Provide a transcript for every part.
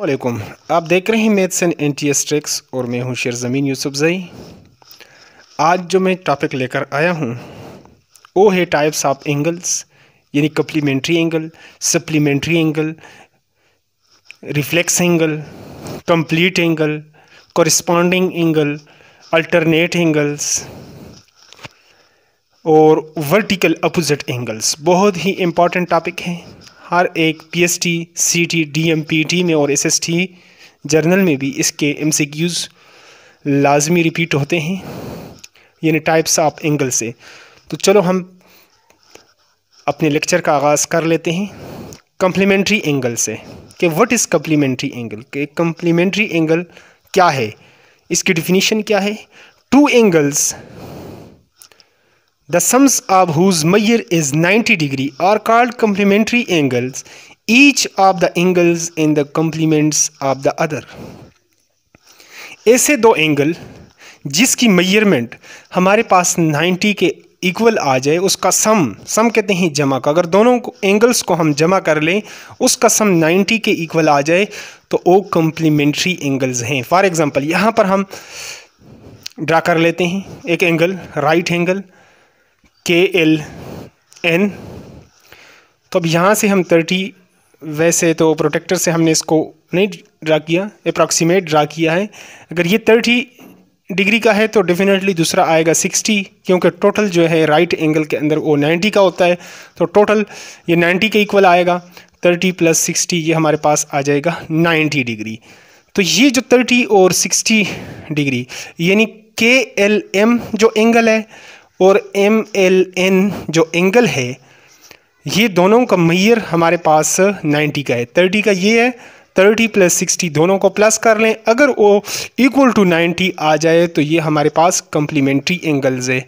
वालेकुम आप देख रहे हैं maths and N T tricks और मैं हूं शेर ज़मीन यूसुफ जई आज जो मैं टॉपिक लेकर आया हूं वो है टाइप्स ऑफ एंगल्स यानी complementary angle supplementary angle reflex angle complete angle corresponding angle alternate angles और वर्टिकल अपोजिट एंगल्स बहुत ही इम्पॉर्टेंट टॉपिक हैं हर एक P S T C T D M P T में और एस एस टी जर्नल में भी इसके एम सी क्यूज़ लाजमी रिपीट होते हैं यानी टाइप्स ऑफ एंगल से तो चलो हम अपने लेक्चर का आगाज़ कर लेते हैं कम्प्लीमेंट्री एंगल से कि व्हाट इज़ कम्प्लीमेंट्री एंगल कि कम्प्लीमेंट्री एंगल क्या है इसकी डिफिनीशन क्या है two angles the sums of whose measure is 90 degree are called complementary angles each of the angles in the complements of the other ऐसे दो एंगल जिसकी मैयरमेंट हमारे पास 90 के इक्वल आ जाए उसका सम सम कहते हैं जमा का अगर दोनों को, एंगल्स को हम जमा कर लें उसका सम 90 के इक्वल आ जाए तो वो कम्प्लीमेंट्री एंगल्स हैं फॉर एग्ज़ाम्पल यहाँ पर हम ड्रा कर लेते हैं एक angle right angle K L N तो अब यहाँ से हम थर्टी वैसे तो प्रोटेक्टर से हमने इसको नहीं ड्रा किया अप्रॉक्सीमेट ड्रा किया है अगर ये थर्टी डिग्री का है तो डेफिनेटली दूसरा आएगा सिक्सटी क्योंकि टोटल जो है राइट एंगल के अंदर वो नाइन्टी का होता है तो टोटल ये नाइन्टी के इक्वल आएगा थर्टी प्लस सिक्सटी ये हमारे पास आ जाएगा नाइन्टी डिग्री तो ये जो थर्टी और सिक्सटी डिग्री यानी के एल एम जो एंगल है और एम एल एन जो एंगल है ये दोनों का मैयर हमारे पास 90 का है 30 का ये है 30 प्लस सिक्सटी दोनों को प्लस कर लें अगर वो इक्वल टू 90 आ जाए तो ये हमारे पास कम्प्लीमेंट्री एंगल्स है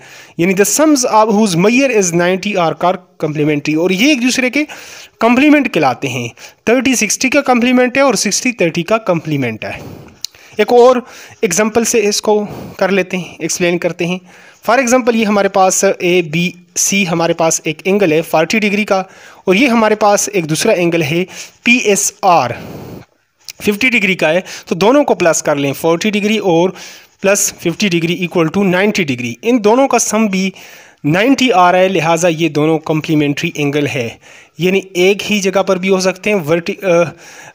यानी the sums of whose measure is 90 are called complementary और ये एक दूसरे के कम्प्लीमेंट कहलाते हैं 30 60 का कम्प्लीमेंट है और 60 30 का कम्प्लीमेंट है एक और एग्ज़ाम्पल से इसको कर लेते हैं एक्सप्लेन करते हैं फॉर एग्ज़ाम्पल ये हमारे पास ए बी सी हमारे पास एक एंगल है फोर्टी डिग्री का और ये हमारे पास एक दूसरा एंगल है P S R fifty degree का है तो दोनों को प्लस कर लें फोर्टी डिग्री और plus fifty degree equal to ninety degree इन दोनों का सम भी 90 आ रहा है लिहाजा ये दोनों कम्प्लीमेंट्री एंगल है यानी एक ही जगह पर भी हो सकते हैं वर्टी आ,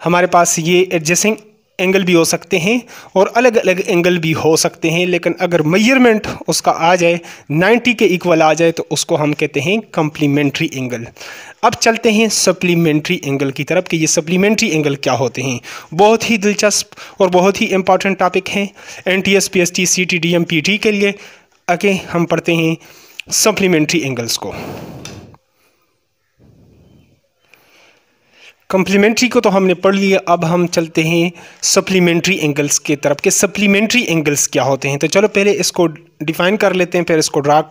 हमारे पास ये एडजस्टिंग एंगल भी हो सकते हैं और अलग अलग एंगल भी हो सकते हैं लेकिन अगर मेजरमेंट उसका आ जाए 90 के इक्वल आ जाए तो उसको हम कहते हैं कम्प्लीमेंट्री एंगल अब चलते हैं सप्लीमेंट्री एंगल की तरफ कि ये सप्लीमेंट्री एंगल क्या होते हैं बहुत ही दिलचस्प और बहुत ही इंपॉर्टेंट टॉपिक हैं N T S P S T C T D M P T के लिए आगे हम पढ़ते हैं सप्लीमेंट्री एंगल्स को कम्प्लीमेंट्री को तो हमने पढ़ लिया अब हम चलते हैं सप्लीमेंट्री एंगल्स के तरफ के सप्लीमेंट्री एंगल्स क्या होते हैं तो चलो पहले इसको डिफाइन कर लेते हैं फिर इसको ड्रा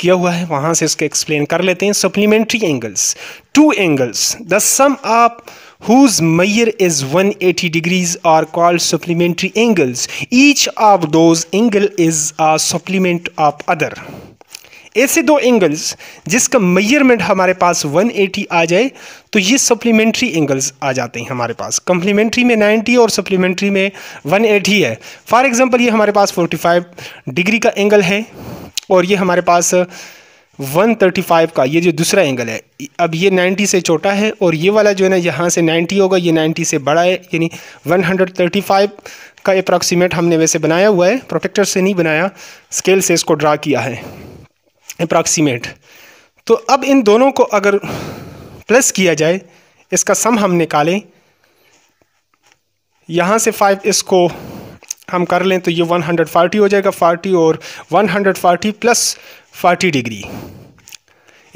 किया हुआ है वहाँ से इसको एक्सप्लेन कर लेते हैं supplementary angles two angles the sum of whose measure is 180 degrees are called supplementary angles each of those angle is a supplement of other ऐसे दो एंगल्स जिसका मेजरमेंट हमारे पास 180 आ जाए तो ये सप्लीमेंट्री एंगल्स आ जाते हैं हमारे पास कम्प्लीमेंट्री में 90 और सप्लीमेंट्री में 180 है फॉर एग्जांपल ये हमारे पास 45 डिग्री का एंगल है और ये हमारे पास 135 का ये जो दूसरा एंगल है अब ये 90 से छोटा है और ये वाला जो है ना यहाँ से 90 होगा ये 90 से बड़ा है यानी 135 का अप्रॉक्सीमेट हमने वैसे बनाया हुआ है प्रोटेक्टर से नहीं बनाया स्केल से इसको ड्रा किया है अप्रॉक्सीमेट तो अब इन दोनों को अगर प्लस किया जाए इसका सम हम निकालें यहाँ से फाइव इसको हम कर लें तो ये 140 हो जाएगा 40 और 140 प्लस 40 डिग्री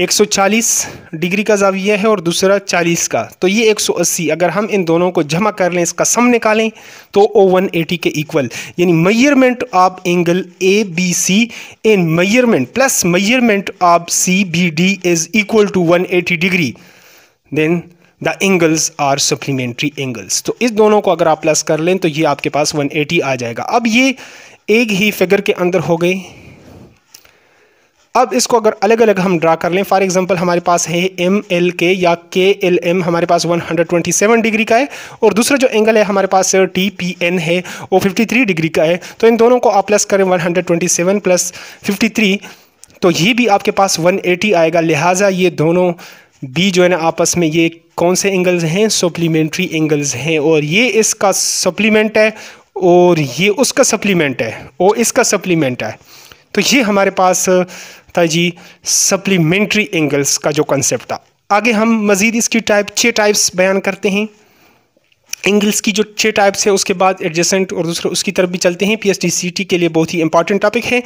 140 डिग्री का जाविया है और दूसरा 40 का तो ये 180 अगर हम इन दोनों को जमा कर लें इसका सम निकालें तो ओ वन के इक्वल यानी measurement of angle A B C in measurement plus measurement of C B D is equal to 180 degree then the angles are supplementary angles तो इस दोनों को अगर आप प्लस कर लें तो ये आपके पास 180 आ जाएगा अब ये एक ही फिगर के अंदर हो गई अब इसको अगर अलग अलग हम ड्रा कर लें फॉर एग्जांपल हमारे पास है एम एल के या के एल एम हमारे पास 127 डिग्री का है और दूसरा जो एंगल है हमारे पास टी पी एन है वो 53 डिग्री का है तो इन दोनों को आप प्लस करें 127 प्लस 53 तो ये भी आपके पास 180 आएगा लिहाजा ये दोनों बी जो है ना आपस में ये कौन से एंगल्स हैं सप्लीमेंट्री एंगल्स हैं और ये इसका सप्लीमेंट है और ये उसका सप्लीमेंट है और इसका सप्लीमेंट है तो ये हमारे पास था जी सप्लीमेंट्री एंगल्स का जो कंसेप्ट था आगे हम मज़ीद इसकी टाइप छः टाइप्स बयान करते हैं एंगल्स की जो छः टाइप्स है उसके बाद एडजेसेंट और दूसरा उसकी तरफ भी चलते हैं पीएचडी के लिए बहुत ही इंपॉर्टेंट टॉपिक है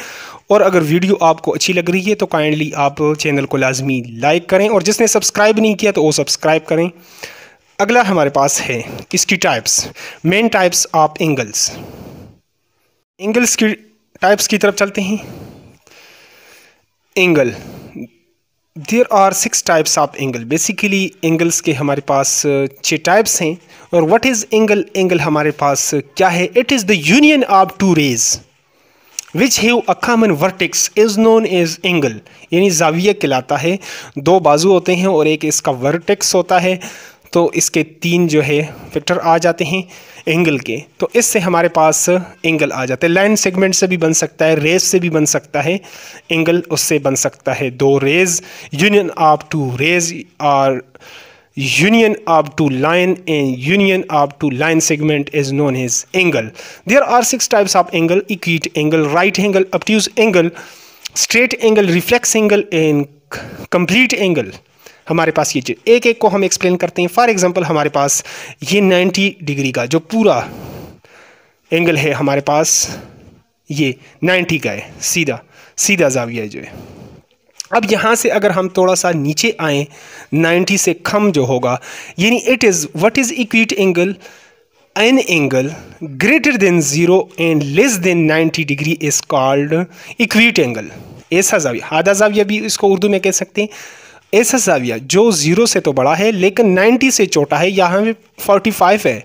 और अगर वीडियो आपको अच्छी लग रही है तो काइंडली आप चैनल को लाजमी लाइक करें और जिसने सब्सक्राइब नहीं किया तो वो सब्सक्राइब करें अगला हमारे पास है इसकी types main types of angles angles की टाइप्स की तरफ चलते हैं angle there are six types of angle basically angles के हमारे पास uh, छः टाइप्स हैं और व्हाट इज़ एंगल एंगल हमारे पास uh, क्या है it is the union of two rays which have a common vertex is known as angle यानी जाविया कहलाता है दो बाजू होते हैं और एक इसका वर्टिक्स होता है तो इसके तीन जो है फैक्टर आ जाते हैं एंगल के तो इससे हमारे पास एंगल आ जाते हैं लाइन सेगमेंट से भी बन सकता है रेज से भी बन सकता है एंगल उससे बन सकता है दो rays union of two rays और union of two line and union of two line segment is known as angle there are six types of angle acute angle right angle obtuse angle straight angle reflex angle and complete angle हमारे पास ये एक एक को हम explain करते हैं for example हमारे पास ये 90 डिग्री का जो पूरा एंगल है हमारे पास ये 90 का है सीधा सीधा जाविया जो है अब यहाँ से अगर हम थोड़ा सा नीचे आए 90 से कम जो होगा यानी it is what is acute angle an angle greater than zero and less than 90 degree is called acute angle ऐसा जाविया आधा जाविया भी इसको उर्दू में कह सकते हैं ऐसा जाविया जो ज़ीरो से तो बड़ा है लेकिन 90 से छोटा है यहाँ पे 45 है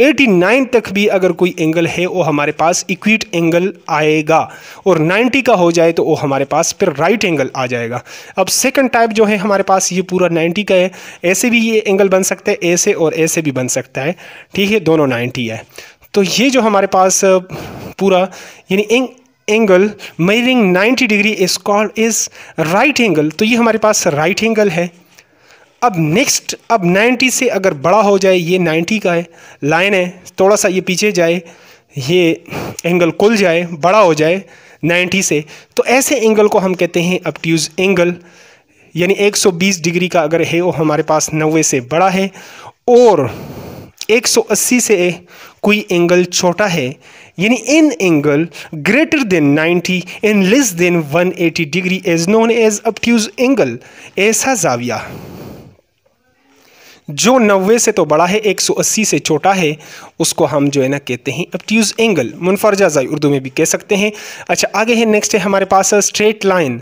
89 तक भी अगर कोई एंगल है वो हमारे पास इक्विट एंगल आएगा और 90 का हो जाए तो वो हमारे पास फिर राइट एंगल आ जाएगा अब सेकंड टाइप जो है हमारे पास ये पूरा 90 का है ऐसे भी ये एंगल बन सकता है ऐसे और ऐसे भी बन सकता है ठीक है दोनों नाइन्टी है तो ये जो हमारे पास पूरा यानी angle measuring 90 degree is called is right angle तो ये हमारे पास राइट right एंगल है अब नेक्स्ट अब 90 से अगर बड़ा हो जाए ये 90 का है लाइन है थोड़ा सा ये पीछे जाए ये एंगल खुल जाए बड़ा हो जाए 90 से तो ऐसे एंगल को हम कहते हैं अपट्यूज एंगल यानी 120 डिग्री का अगर है वो हमारे पास 90 से बड़ा है और 180 से कोई एंगल छोटा है यानी an angle greater than 90 and less than 180 degree as known as obtuse angle ऐसा जाविया जो 90 से तो बड़ा है 180 से छोटा है उसको हम जो है ना कहते हैं अपट्यूज एंगल मुनफर्जा जाए उर्दू में भी कह सकते हैं अच्छा आगे है नेक्स्ट है हमारे पास स्ट्रेट लाइन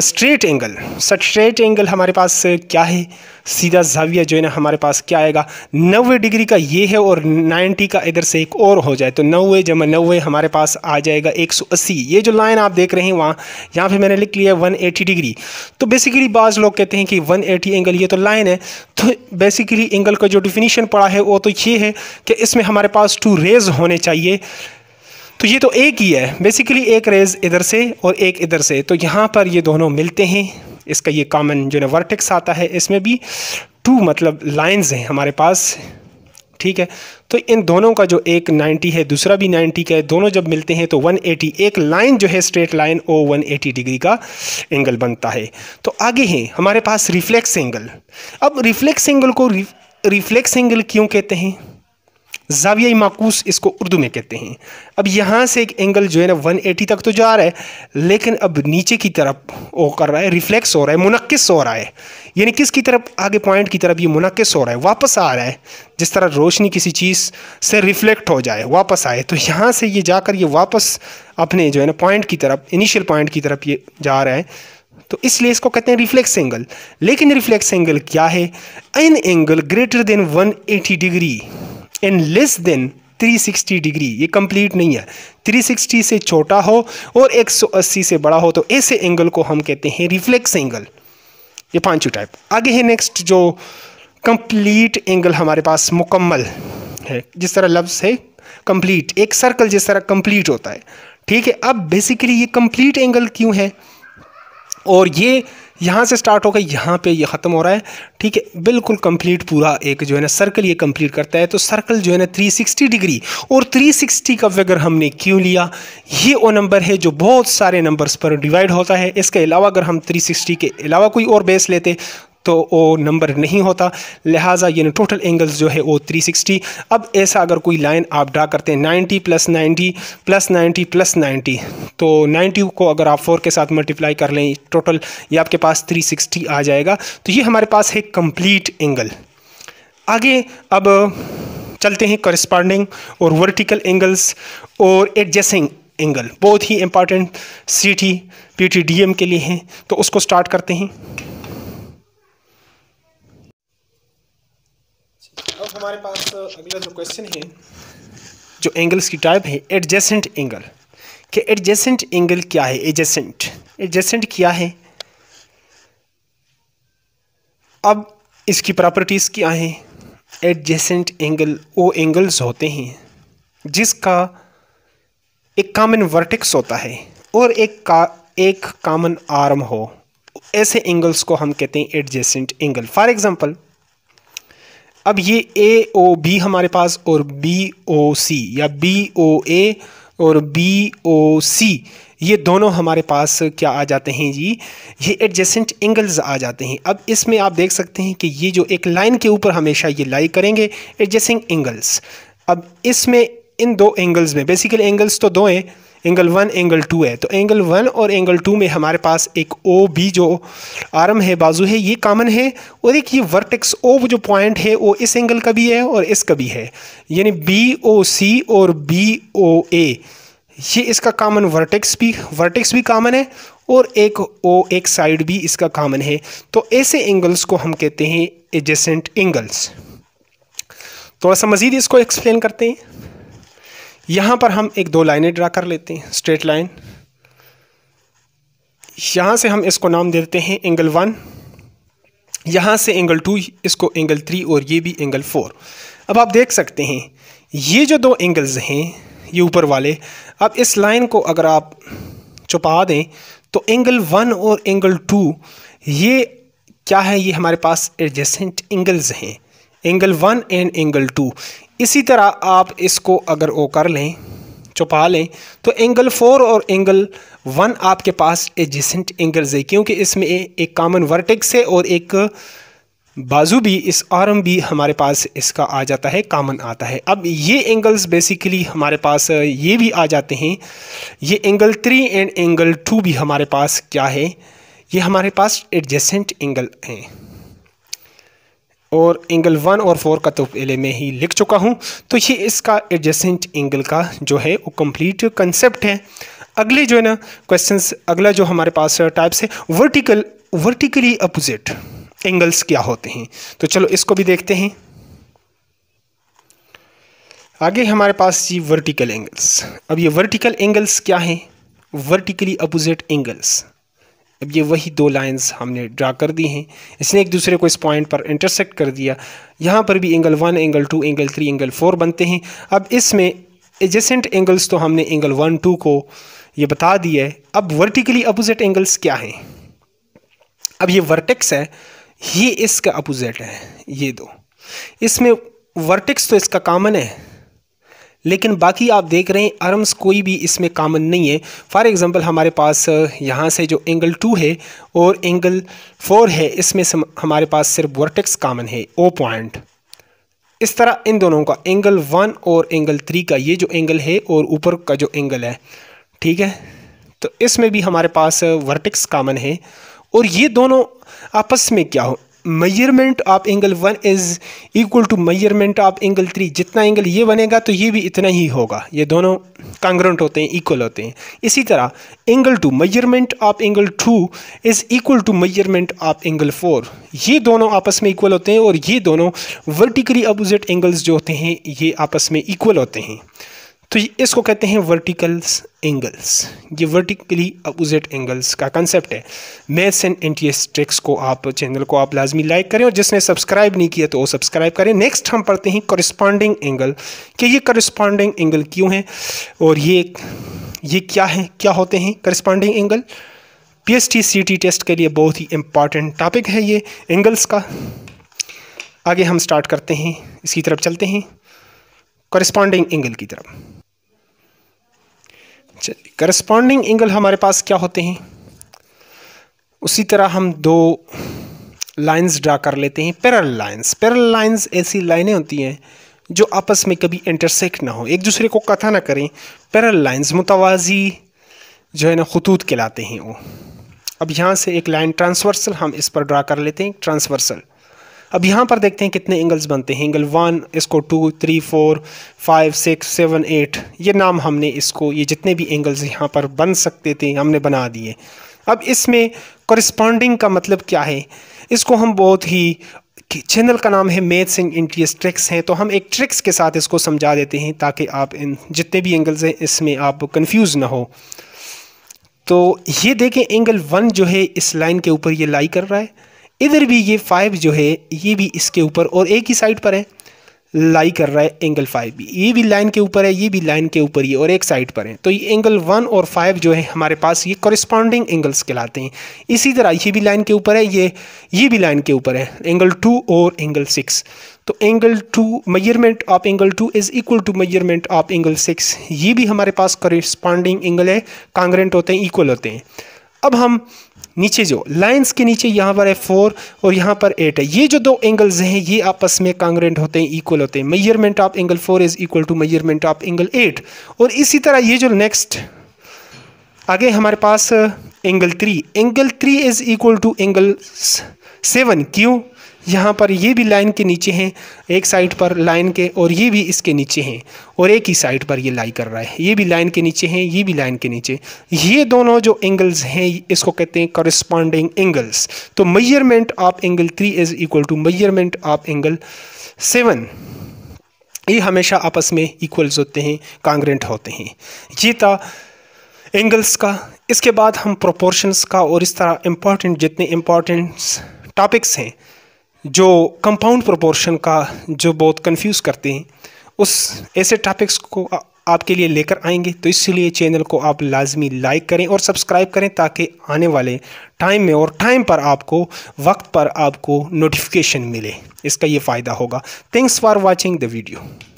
स्ट्रेट एंगल सट स्ट्रेट एंगल हमारे पास uh, क्या है सीधा जाविया जो है ना हमारे पास क्या आएगा नब्बे डिग्री का ये है और नाइन्टी का इधर से एक और हो जाए तो नब्बे जमा नब्बे हमारे पास आ जाएगा एक सौ अस्सी ये जो लाइन आप देख रहे हैं वहाँ यहाँ पे मैंने लिख लिया वन एटी डिग्री तो बेसिकली बाज़ लोग कहते हैं कि वन एटी एंगल ये तो लाइन है तो बेसिकली एंगल का जो डिफिनीशन पड़ा है वो तो ये है कि इसमें हमारे पास टू रेज होने चाहिए तो ये तो एक ही है बेसिकली एक रेज इधर से और एक इधर से तो यहाँ पर ये दोनों मिलते हैं इसका ये कॉमन जो है वर्टिक्स आता है इसमें भी टू मतलब लाइंस हैं हमारे पास ठीक है तो इन दोनों का जो एक 90 है दूसरा भी 90 का है दोनों जब मिलते हैं तो 180 एक लाइन जो है स्ट्रेट लाइन ओ 180 डिग्री का एंगल बनता है तो आगे हैं हमारे पास रिफ्लेक्स एंगल अब रिफ्लेक्स एंगल को रिफ्लेक्स एंगल क्यों कहते हैं जाविया माकूस इसको उर्दू में कहते हैं अब यहाँ से एक एंगल जो है ना 180 तक तो जा रहा है लेकिन अब नीचे की तरफ वो कर रहा है रिफ्लेक्स हो रहा है मुनक्स हो रहा है यानी किस की तरफ आगे पॉइंट की तरफ ये मुनक्स हो रहा है वापस आ रहा है जिस तरह रोशनी किसी चीज़ से रिफ्लेक्ट हो जाए वापस आए तो यहाँ से ये जाकर ये वापस अपने जो है ना पॉइंट की तरफ इनिशियल पॉइंट की तरफ ये जा रहा है तो इसलिए इसको कहते हैं रिफ्लेक्स एंगल लेकिन रिफ्लेक्स एंगल क्या है an angle greater than 180 degree and less than 360 degree ये कंप्लीट नहीं है 360 से छोटा हो और 180 से बड़ा हो तो ऐसे एंगल को हम कहते हैं रिफ्लेक्स एंगल ये पांचों टाइप आगे है नेक्स्ट जो कंप्लीट एंगल हमारे पास मुकम्मल है जिस तरह लफ्ज़ है कंप्लीट एक सर्कल जिस तरह कंप्लीट होता है ठीक है अब बेसिकली ये कंप्लीट एंगल क्यों है और ये यहाँ से स्टार्ट होकर यहाँ पे ये यह ख़त्म हो रहा है ठीक है बिल्कुल कंप्लीट पूरा एक जो है ना सर्कल ये कंप्लीट करता है तो सर्कल जो है ना 360 डिग्री और 360 का अगर हमने क्यों लिया ये वो नंबर है जो बहुत सारे नंबर्स पर डिवाइड होता है इसके अलावा अगर हम 360 के अलावा कोई और बेस लेते तो वो नंबर नहीं होता लिहाजा यानी टोटल एंगल्स जो है वो 360 अब ऐसा अगर कोई लाइन आप ड्रा करते हैं 90 प्लस 90 प्लस 90 प्लस 90 तो 90 को अगर आप 4 के साथ मल्टीप्लाई कर लें टोटल ये आपके पास 360 आ जाएगा तो ये हमारे पास है कंप्लीट एंगल आगे अब चलते हैं करस्पॉन्डिंग और वर्टिकल एंगल्स और एडजस्टिंग एंगल बहुत ही important C T P T D M के लिए हैं तो उसको स्टार्ट करते हैं हमारे पास अगला जो क्वेश्चन है जो एंगल्स की टाइप है एडजेसेंट एंगल कि एडजेसेंट एंगल क्या है एडजेसेंट एडजेसेंट क्या है अब इसकी प्रॉपर्टीज़ क्या हैं एडजेसेंट एंगल वो एंगल्स होते हैं जिसका एक कामन वर्टेक्स होता है और एक का एक कामन आर्म हो ऐसे एंगल्स को हम कहते हैं एडजेसेंट एंगल फॉर एग्जांपल अब ये ए ओ बी हमारे पास और बी ओ सी या बी ओ ए और बी ओ सी ये दोनों हमारे पास क्या आ जाते हैं जी ये एडजेसेंट एंगल्स आ जाते हैं अब इसमें आप देख सकते हैं कि ये जो एक लाइन के ऊपर हमेशा ये लाई करेंगे एडजेसिंग एंगल्स अब इसमें इन दो एंगल्स में बेसिकली एंगल्स तो दो हैं एंगल वन एंगल टू है तो एंगल वन और एंगल टू में हमारे पास एक ओ बी जो आर्म है बाजू है ये कॉमन है और एक ये वर्टेक्स ओ जो पॉइंट है वो इस एंगल का भी है और इसका भी है यानी बी ओ सी और बी ओ ए ये इसका कॉमन वर्टेक्स भी वर्टेक्स भी कॉमन है और एक ओ एक साइड भी इसका कॉमन है तो ऐसे एंगल्स को हम कहते हैं एजेसेंट एंगल्स थोड़ा सा मज़ीद इसको एक्सप्लेन करते हैं यहाँ पर हम एक दो लाइनें ड्रा कर लेते हैं स्ट्रेट लाइन यहां से हम इसको नाम दे देते हैं एंगल वन यहां से एंगल टू इसको एंगल थ्री और ये भी एंगल फोर अब आप देख सकते हैं ये जो दो एंगल्स हैं ये ऊपर वाले अब इस लाइन को अगर आप छुपा दें तो एंगल वन और एंगल टू ये क्या है ये हमारे पास एडजेसेंट एंगल्स हैं angle one and angle two इसी तरह आप इसको अगर ओ कर लें छुपा लें तो एंगल फोर और एंगल वन आपके पास एडजेसेंट एंगल्स है क्योंकि इसमें एक कॉमन वर्टेक्स है और एक बाजू भी इस आर्म भी हमारे पास इसका आ जाता है कामन आता है अब ये एंगल्स बेसिकली हमारे पास ये भी आ जाते हैं ये angle three and angle two भी हमारे पास क्या है ये हमारे पास एडजेसेंट एंगल हैं और एंगल वन और फोर का तो पहले मैं ही लिख चुका हूँ तो ये इसका एडजेसेंट एंगल का जो है वो कम्प्लीट कंसेप्ट है अगले जो है ना क्वेश्चन अगला जो हमारे पास टाइप्स है वर्टिकल वर्टिकली अपोजिट एंगल्स क्या होते हैं तो चलो इसको भी देखते हैं आगे हमारे पास जी वर्टिकल एंगल्स अब ये वर्टिकल एंगल्स क्या हैं वर्टिकली अपोजिट एंगल्स अब ये वही दो लाइंस हमने ड्रा कर दी हैं इसने एक दूसरे को इस पॉइंट पर इंटरसेक्ट कर दिया यहाँ पर भी angle one angle two angle three angle four बनते हैं अब इसमें एजेसेंट एंगल्स तो हमने एंगल वन टू को ये बता दिया है अब वर्टिकली अपोजिट एंगल्स क्या हैं अब ये वर्टेक्स है ये इसका अपोजिट है ये दो इसमें वर्टेक्स तो इसका कॉमन है लेकिन बाकी आप देख रहे हैं आर्म्स कोई भी इसमें कामन नहीं है फॉर एग्ज़ाम्पल हमारे पास uh, यहाँ से जो एंगल टू है और एंगल फोर है इसमें हमारे पास सिर्फ वर्टेक्स कामन है ओ पॉइंट इस तरह इन दोनों का एंगल वन और एंगल थ्री का ये जो एंगल है और ऊपर का जो एंगल है ठीक है तो इसमें भी हमारे पास वर्टिक्स uh, कामन है और ये दोनों आपस में क्या हो measurement of angle one is equal to measurement of angle three जितना एंगल ये बनेगा तो ये भी इतना ही होगा ये दोनों कांग्रेंट होते हैं इक्वल होते हैं इसी तरह angle two measurement of angle two is equal to measurement of angle four ये दोनों आपस में इक्वल होते हैं और ये दोनों वर्टिकली अपोजिट एंगल्स जो होते हैं ये आपस में इक्वल होते हैं तो ये इसको कहते हैं वर्टिकल्स एंगल्स ये वर्टिकली अपोजिट एंगल्स का कंसेप्ट है मैथ्स एंड एन ट्रिक्स को आप चैनल को आप लाजमी लाइक करें और जिसने सब्सक्राइब नहीं किया तो वो सब्सक्राइब करें नेक्स्ट हम पढ़ते हैं करस्पॉन्डिंग एंगल कि ये करस्पॉन्डिंग एंगल क्यों है और ये ये क्या है क्या होते हैं corresponding angle P S T C T test के लिए बहुत ही इम्पॉर्टेंट टॉपिक है ये एंगल्स का आगे हम स्टार्ट करते हैं इसकी तरफ चलते हैं करस्पॉन्डिंग एंगल की तरफ चलिए करस्पॉन्डिंग एंगल हमारे पास क्या होते हैं उसी तरह हम दो लाइंस ड्रा कर लेते हैं पैरल लाइंस पैरल लाइंस ऐसी लाइनें होती हैं जो आपस में कभी इंटरसेक्ट ना हो एक दूसरे को कथा ना करें पैरल लाइंस मुतवाजी जो है ना खतूत कहलाते हैं वो अब यहाँ से एक लाइन ट्रांसवर्सल हम इस पर ड्रा कर लेते हैं ट्रांसवर्सल अब यहाँ पर देखते हैं कितने एंगल्स बनते हैं एंगल वन इसको two three four five six seven eight ये नाम हमने इसको ये जितने भी एंगल्स यहाँ पर बन सकते थे हमने बना दिए अब इसमें करस्पॉन्डिंग का मतलब क्या है इसको हम बहुत ही चैनल का नाम है मैथ्स एंड इंटीरियस ट्रिक्स हैं तो हम एक ट्रिक्स के साथ इसको समझा देते हैं ताकि आप इन जितने भी एंगल्स हैं इसमें आप कंफ्यूज ना हो तो ये देखें एंगल वन जो है इस लाइन के ऊपर ये लाई कर रहा है इधर भी ये फाइव जो है ये भी इसके ऊपर और एक ही साइड पर है लाई कर रहा है एंगल फाइव भी ये भी लाइन के ऊपर है ये भी लाइन के ऊपर ही और एक साइड पर है तो ये एंगल वन और फाइव जो है हमारे पास ये कॉरिस्पॉन्डिंग एंगल्स कहलाते हैं इसी तरह ये भी लाइन के ऊपर है ये ये भी लाइन के ऊपर है एंगल टू और एंगल सिक्स तो angle two measurement of angle two is equal to measurement of angle six ये भी हमारे पास करिस्पॉन्डिंग एंगल है कांग्रेंट होते हैं इक्वल होते हैं अब हम नीचे जो लाइंस के नीचे यहाँ पर है फोर और यहाँ पर एट है ये जो दो एंगल्स हैं ये आपस में कांग्रेंट होते हैं इक्वल होते हैं measurement of angle four is equal to measurement of angle eight और इसी तरह ये जो नेक्स्ट आगे हमारे पास angle three angle three is equal to angle seven क्यों यहाँ पर ये भी लाइन के नीचे हैं एक साइड पर लाइन के और ये भी इसके नीचे हैं और एक ही साइड पर ये लाई कर रहा है ये भी लाइन के नीचे हैं ये भी लाइन के नीचे ये दोनों जो एंगल्स हैं इसको कहते हैं करस्पॉन्डिंग एंगल्स तो measurement of angle three is equal to measurement of angle seven ये हमेशा आपस में इक्वल्स होते हैं कांग्रेंट होते हैं ये था एंगल्स का इसके बाद हम प्रोपोर्शंस का और इस तरह इम्पॉर्टेंट जितने इम्पॉर्टेंट्स टॉपिक्स हैं जो कंपाउंड प्रोपोर्शन का जो बहुत कंफ्यूज करते हैं उस ऐसे टॉपिक्स को आपके लिए लेकर आएंगे तो इसलिए चैनल को आप लाजमी लाइक करें और सब्सक्राइब करें ताकि आने वाले टाइम में और टाइम पर आपको वक्त पर आपको नोटिफिकेशन मिले इसका ये फ़ायदा होगा thanks for watching the video